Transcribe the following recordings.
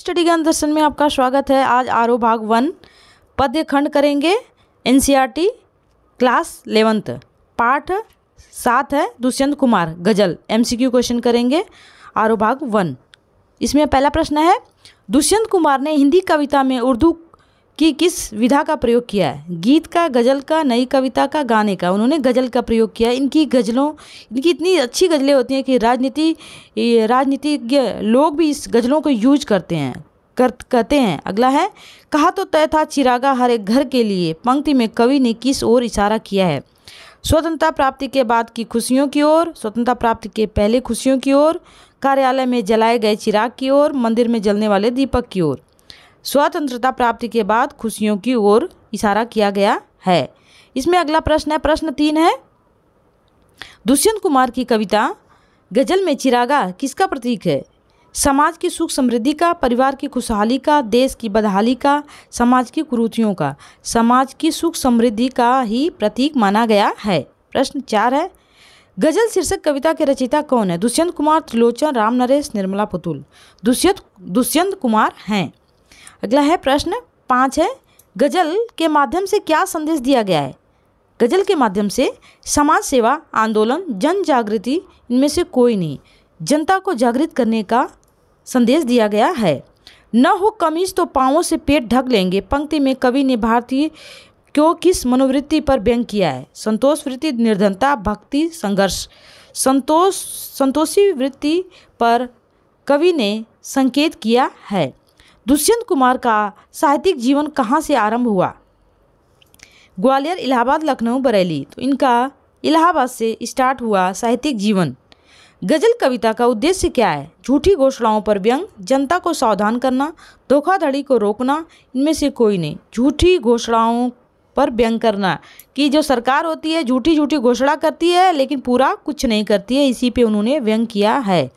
study ज्ञान दर्शन में आपका स्वागत है आज आरओ भाग वन पद्य खंड करेंगे एनसीईआरटी क्लास इलेवंथ पाठ सात है दुष्यंत कुमार गजल एमसीक्यू क्वेश्चन करेंगे आरओ भाग वन इसमें पहला प्रश्न है दुष्यंत कुमार ने हिंदी कविता में उर्दू कि किस विधा का प्रयोग किया है गीत का गज़ल का नई कविता का गाने का उन्होंने गज़ल का प्रयोग किया इनकी गज़लों इनकी इतनी अच्छी गज़लें होती हैं कि राजनीति राजनीतिज्ञ लोग भी इस गज़लों को यूज करते हैं कर कहते हैं अगला है कहा तो तय था चिरागा हर एक घर के लिए पंक्ति में कवि ने किस ओर इशारा किया है स्वतंत्रता प्राप्ति के बाद की खुशियों की ओर स्वतंत्रता प्राप्ति के पहले खुशियों की ओर कार्यालय में जलाए गए चिराग की ओर मंदिर में जलने वाले दीपक की ओर स्वतंत्रता प्राप्ति के बाद खुशियों की ओर इशारा किया गया है इसमें अगला प्रश्न है प्रश्न तीन है दुष्यंत कुमार की कविता गजल में चिरागा किसका प्रतीक है समाज की सुख समृद्धि का परिवार की खुशहाली का देश की बदहाली का समाज की कुरूतियों का समाज की सुख समृद्धि का ही प्रतीक माना गया है प्रश्न चार है गजल शीर्षक कविता के रचयिता कौन है दुष्यंत कुमार त्रिलोचन राम नरेश निर्मला पुतुल दुष्यंत दुष्यंत कुमार हैं अगला है प्रश्न पाँच है गज़ल के माध्यम से क्या संदेश दिया गया है गज़ल के माध्यम से समाज सेवा आंदोलन जन जागृति इनमें से कोई नहीं जनता को जागृत करने का संदेश दिया गया है न हो कमीज तो पाँवों से पेट ढक लेंगे पंक्ति में कवि ने भारतीय क्यों किस मनोवृत्ति पर व्यंग किया है संतोष वृत्ति निर्धनता भक्ति संघर्ष संतोष संतोषी वृत्ति पर कवि ने संकेत किया है दुष्यंत कुमार का साहित्यिक जीवन कहाँ से आरंभ हुआ ग्वालियर इलाहाबाद लखनऊ बरेली तो इनका इलाहाबाद से स्टार्ट हुआ साहित्यिक जीवन गजल कविता का उद्देश्य क्या है झूठी घोषणाओं पर व्यंग जनता को सावधान करना धोखाधड़ी को रोकना इनमें से कोई नहीं झूठी घोषणाओं पर व्यंग करना कि जो सरकार होती है झूठी झूठी घोषणा करती है लेकिन पूरा कुछ नहीं करती है इसी पे उन्होंने व्यंग किया है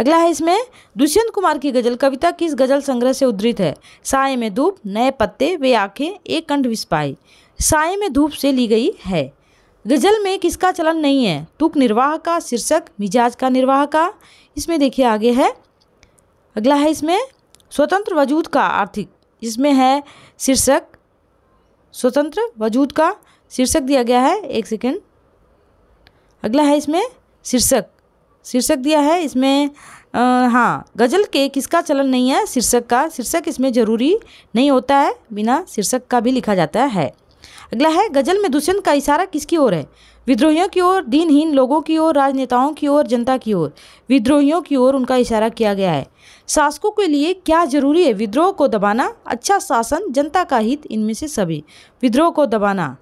अगला है इसमें दुष्यंत कुमार की गजल कविता किस गजल संग्रह से उद्धृत है साय में धूप नए पत्ते वे आँखें एक कंठ विस्पाई साय में धूप से ली गई है गजल में किसका चलन नहीं है तुक निर्वाह का शीर्षक मिजाज का निर्वाह का इसमें देखिए आगे है अगला है इसमें स्वतंत्र वजूद का आर्थिक इसमें है शीर्षक स्वतंत्र वजूद का शीर्षक दिया गया है एक सेकेंड अगला है इसमें शीर्षक शीर्षक दिया है इसमें आ, हाँ गज़ल के किसका चलन नहीं है शीर्षक का शीर्षक इसमें जरूरी नहीं होता है बिना शीर्षक का भी लिखा जाता है अगला है गज़ल में दुष्यंत का इशारा किसकी ओर है विद्रोहियों की ओर दीनहीन लोगों की ओर राजनेताओं की ओर जनता की ओर विद्रोहियों की ओर उनका इशारा किया गया है शासकों के लिए क्या जरूरी है विद्रोह को दबाना अच्छा शासन जनता का हित इनमें से सभी विद्रोह को दबाना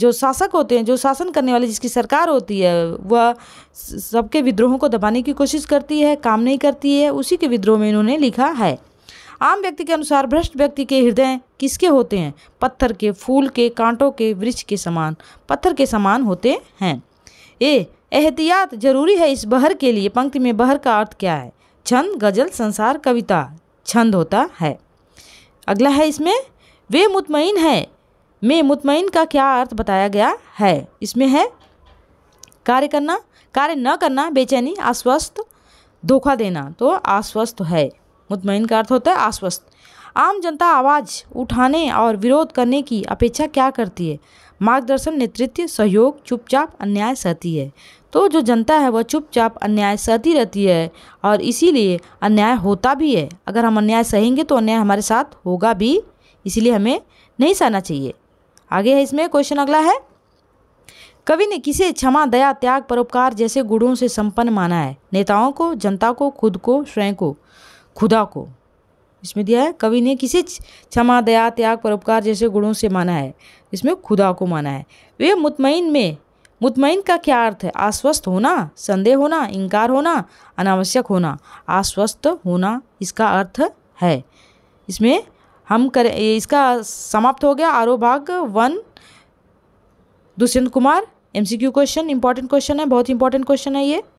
जो शासक होते हैं जो शासन करने वाली जिसकी सरकार होती है वह सबके विद्रोहों को दबाने की कोशिश करती है काम नहीं करती है उसी के विद्रोह में इन्होंने लिखा है आम व्यक्ति के अनुसार भ्रष्ट व्यक्ति के हृदय किसके होते हैं पत्थर के फूल के कांटों के वृक्ष के समान पत्थर के समान होते हैं ए एहतियात जरूरी है इस बहर के लिए पंक्ति में बहर का अर्थ क्या है छंद गजल संसार कविता छंद होता है अगला है इसमें वे मुतमिन है में मुतमिन का क्या अर्थ बताया गया है इसमें है कार्य करना कार्य न करना बेचैनी आश्वस्त धोखा देना तो आश्वस्त है मुतमिन का अर्थ होता है आश्वस्त आम जनता आवाज़ उठाने और विरोध करने की अपेक्षा क्या करती है मार्गदर्शन नेतृत्व सहयोग चुपचाप अन्याय सहती है तो जो जनता है वह चुपचाप अन्याय सहती रहती है और इसीलिए अन्याय होता भी है अगर हम अन्याय सहेंगे तो अन्याय हमारे साथ होगा भी इसीलिए हमें नहीं सहना चाहिए आगे है इसमें क्वेश्चन अगला है कवि ने किसे क्षमा दया त्याग परोपकार जैसे गुणों से संपन्न माना है नेताओं को जनता को खुद को स्वयं को खुदा को इसमें दिया है कवि ने किसे क्षमा दया त्याग परोपकार जैसे गुणों से माना है इसमें खुदा को माना है वे मुतमिन में मुतमिन का क्या अर्थ है आश्वस्त होना संदेह होना इनकार होना अनावश्यक होना आश्वस्त होना इसका अर्थ है इसमें हम करें इसका समाप्त हो गया आरो भाग one Dushyant Kumar MCQ question important question है बहुत इंपॉर्टेंट क्वेश्चन है ये